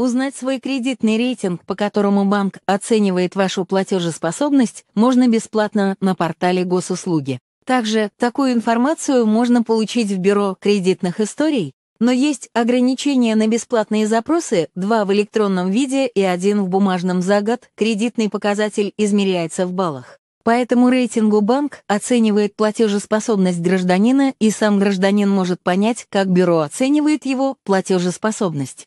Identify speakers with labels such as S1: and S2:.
S1: Узнать свой кредитный рейтинг, по которому банк оценивает вашу платежеспособность, можно бесплатно на портале госуслуги. Также такую информацию можно получить в Бюро кредитных историй, но есть ограничения на бесплатные запросы, два в электронном виде и один в бумажном за год, кредитный показатель измеряется в баллах. Поэтому рейтингу банк оценивает платежеспособность гражданина, и сам гражданин может понять, как бюро оценивает его платежеспособность.